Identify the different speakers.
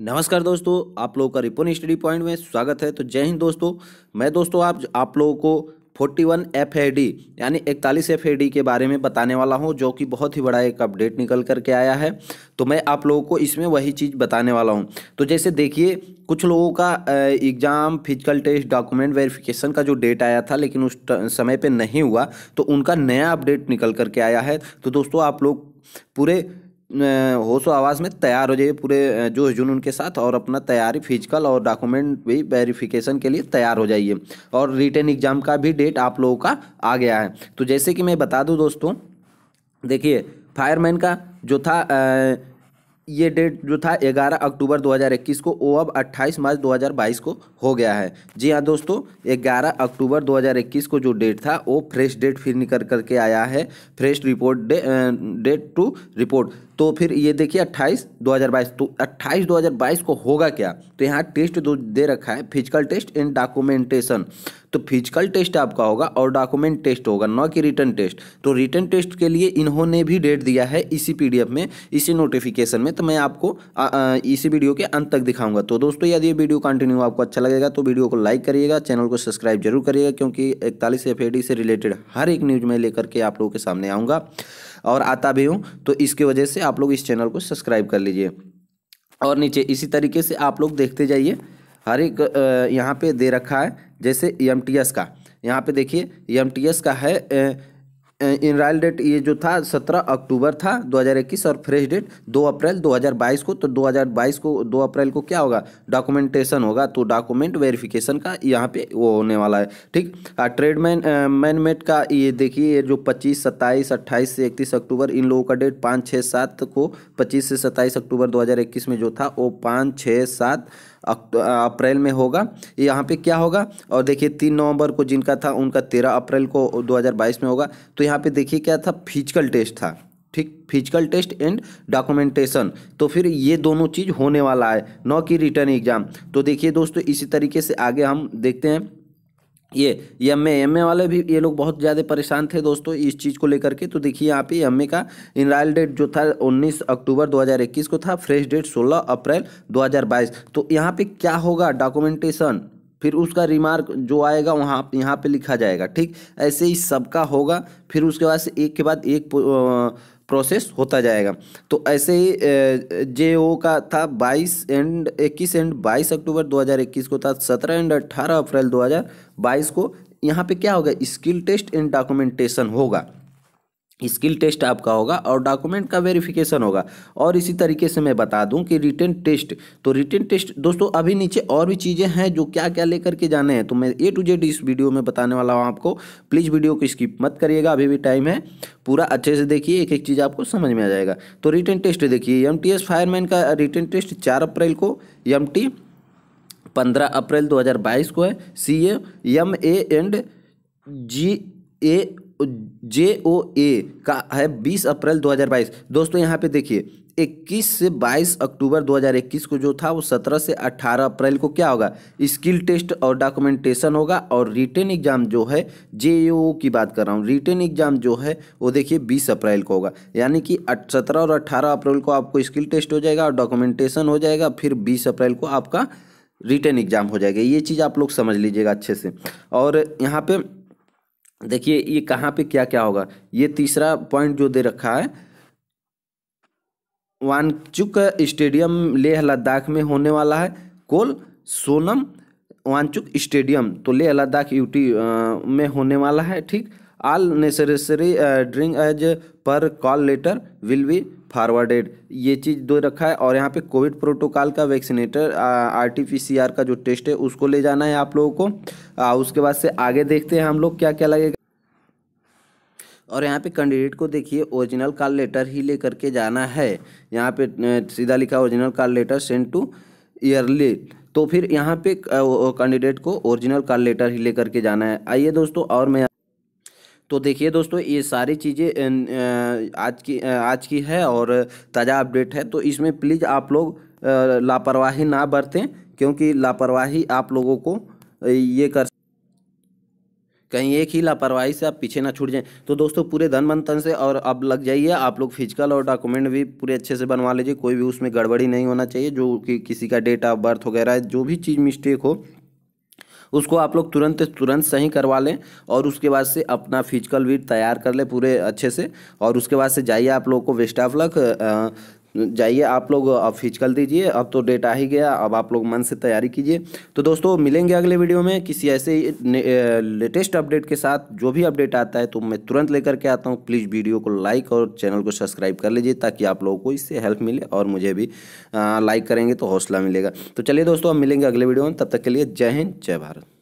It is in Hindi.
Speaker 1: नमस्कार दोस्तों आप लोगों का रिपोन स्टडी पॉइंट में स्वागत है तो जय हिंद दोस्तों मैं दोस्तों आप आप लोगों को 41 एफ ए डी यानी इकतालीस एफ ए डी के बारे में बताने वाला हूं जो कि बहुत ही बड़ा एक अपडेट निकल कर के आया है तो मैं आप लोगों को इसमें वही चीज़ बताने वाला हूं तो जैसे देखिए कुछ लोगों का exam physical test document verification का जो डेट आया था लेकिन उस समय पर नहीं हुआ तो उनका नया अपडेट निकल करके आया है तो दोस्तों आप लोग पूरे होशो आवाज़ में तैयार हो जाइए पूरे जोश जुनून के साथ और अपना तैयारी फिजिकल और डॉक्यूमेंट भी वेरिफिकेशन के लिए तैयार हो जाइए और रिटर्न एग्ज़ाम का भी डेट आप लोगों का आ गया है तो जैसे कि मैं बता दूँ दोस्तों देखिए फायरमैन का जो था ये डेट जो था 11 अक्टूबर 2021 को वो अब 28 मार्च 2022 को हो गया है जी हाँ दोस्तों 11 अक्टूबर 2021 को जो डेट था वो फ्रेश डेट फिर निकल करके आया है fresh report date to report तो फिर ये देखिए 28 2022 तो 28 2022 को होगा क्या तो यहाँ टेस्ट दो दे रखा है फिजिकल टेस्ट एंड डॉक्यूमेंटेशन तो फिजिकल टेस्ट आपका होगा और डॉक्यूमेंट टेस्ट होगा ना कि रिटर्न टेस्ट तो रिटर्न टेस्ट के लिए इन्होंने भी डेट दिया है इसी पीडीएफ में इसी नोटिफिकेशन में तो मैं आपको आ, आ, इसी वीडियो के अंत तक दिखाऊंगा तो दोस्तों यदि ये वीडियो कंटिन्यू आपको अच्छा लगेगा तो वीडियो को लाइक करिएगा चैनल को सब्सक्राइब जरूर करिएगा क्योंकि इकतालीस एफ से रिलेटेड हर एक न्यूज़ में लेकर के आप लोगों के सामने आऊँगा और आता भी हूँ तो इसके वजह से आप लोग इस चैनल को सब्सक्राइब कर लीजिए और नीचे इसी तरीके से आप लोग देखते जाइए हर एक यहाँ पे दे रखा है जैसे एम का यहाँ पे देखिए एम का है इनराइल डेट ये जो था 17 अक्टूबर था 2021 और फ्रेश डेट 2 अप्रैल 2022 को तो 2022 को 2 अप्रैल को क्या होगा डॉक्यूमेंटेशन होगा तो डॉक्यूमेंट वेरिफिकेशन का यहाँ पे वो होने वाला है ठीक ट्रेडमैन मैनमेट का ये देखिए ये जो 25 27 28 से 31 अक्टूबर इन लोगों का डेट पाँच छः सात को 25 से 27 अक्टूबर 2021 में जो था वो पाँच छः सात अप्रैल में होगा यहाँ पे क्या होगा और देखिए तीन नवंबर को जिनका था उनका तेरह अप्रैल को 2022 में होगा तो यहाँ पे देखिए क्या था फिजिकल टेस्ट था ठीक फिजिकल टेस्ट एंड डॉक्यूमेंटेशन तो फिर ये दोनों चीज़ होने वाला है नौ की रिटर्न एग्जाम तो देखिए दोस्तों इसी तरीके से आगे हम देखते हैं ये एम एम वाले भी ये लोग बहुत ज़्यादा परेशान थे दोस्तों इस चीज़ को लेकर के तो देखिए यहाँ पे एम का इनराइल डेट जो था 19 अक्टूबर 2021 को था फ्रेश डेट 16 अप्रैल 2022 तो यहाँ पे क्या होगा डॉक्यूमेंटेशन फिर उसका रिमार्क जो आएगा वहाँ यहाँ पे लिखा जाएगा ठीक ऐसे ही सबका होगा फिर उसके बाद से एक के बाद एक प्रोसेस होता जाएगा तो ऐसे ही जे ओ का था 22 एंड 21 एंड 22 अक्टूबर 2021 को था 17 एंड 18 अप्रैल 2022 को यहाँ पे क्या होगा स्किल टेस्ट एंड डॉक्यूमेंटेशन होगा स्किल टेस्ट आपका होगा और डॉक्यूमेंट का वेरिफिकेशन होगा और इसी तरीके से मैं बता दूं कि रिटर्न टेस्ट तो रिटर्न टेस्ट दोस्तों अभी नीचे और भी चीज़ें हैं जो क्या क्या लेकर के जाने हैं तो मैं ए टू जेड इस वीडियो में बताने वाला हूं आपको प्लीज़ वीडियो को स्किप मत करिएगा अभी भी टाइम है पूरा अच्छे से देखिए एक एक चीज़ आपको समझ में आ जाएगा तो रिटर्न टेस्ट देखिए एम फायरमैन का रिटर्न टेस्ट चार अप्रैल को एम टी अप्रैल दो को है सी एम ए एंड जी ए जे ओ ए का है 20 अप्रैल 2022 दोस्तों यहाँ पे देखिए 21 से 22 अक्टूबर 2021 को जो था वो 17 से 18 अप्रैल को क्या होगा स्किल टेस्ट और डॉक्यूमेंटेशन होगा और रिटेन एग्जाम जो है जे ओ की बात कर रहा हूँ रिटेन एग्जाम जो है वो देखिए 20 अप्रैल को होगा यानी कि 17 और 18 अप्रैल को आपको स्किल टेस्ट हो जाएगा और डॉक्यूमेंटेशन हो जाएगा फिर बीस अप्रैल को आपका रिटर्न एग्ज़ाम हो जाएगा ये चीज़ आप लोग समझ लीजिएगा अच्छे से और यहाँ पे देखिए ये कहाँ पे क्या क्या होगा ये तीसरा पॉइंट जो दे रखा है वानचुक स्टेडियम लेह लद्दाख में होने वाला है कोल सोनम वानचुक स्टेडियम तो लेह लद्दाख यूटी में होने वाला है ठीक आल नेसेसरी ड्रिंग एज पर call letter will be forwarded ये चीज़ दो रखा है और यहाँ पे कोविड प्रोटोकॉल का vaccinator R T P C R का जो टेस्ट है उसको ले जाना है आप लोगों को आ, उसके बाद से आगे देखते हैं हम लोग क्या क्या लगेगा और यहाँ पे कैंडिडेट को देखिए ओरिजिनल कॉल लेटर ही ले करके जाना है यहाँ पे सीधा लिखा original call letter send to early तो फिर यहाँ पे कैंडिडेट को ओरिजिनल कॉल लेटर ही ले करके जाना है आइए दोस्तों और मैं तो देखिए दोस्तों ये सारी चीज़ें आज की आज की है और ताज़ा अपडेट है तो इसमें प्लीज़ आप लोग लापरवाही ना बरतें क्योंकि लापरवाही आप लोगों को ये कर कहीं एक ही लापरवाही से आप पीछे ना छूट जाएं तो दोस्तों पूरे धन मंथन से और अब लग जाइए आप लोग फिजिकल और डॉक्यूमेंट भी पूरे अच्छे से बनवा लीजिए कोई भी उसमें गड़बड़ी नहीं होना चाहिए जो कि किसी का डेट ऑफ बर्थ वगैरह जो भी चीज़ मिस्टेक हो उसको आप लोग तुरंत तुरंत सही करवा लें और उसके बाद से अपना फिजिकल भी तैयार कर लें पूरे अच्छे से और उसके बाद से जाइए आप लोग को वेस्ट ऑफ लक जाइए आप लोग अब फिजिकल दीजिए अब तो डेट आ ही गया अब आप लोग मन से तैयारी कीजिए तो दोस्तों मिलेंगे अगले वीडियो में किसी ऐसे लेटेस्ट अपडेट के साथ जो भी अपडेट आता है तो मैं तुरंत लेकर के आता हूँ प्लीज़ वीडियो को लाइक और चैनल को सब्सक्राइब कर लीजिए ताकि आप लोगों को इससे हेल्प मिले और मुझे भी लाइक करेंगे तो हौसला मिलेगा तो चलिए दोस्तों अब मिलेंगे अगले वीडियो में तब तक के लिए जय हिंद जय भारत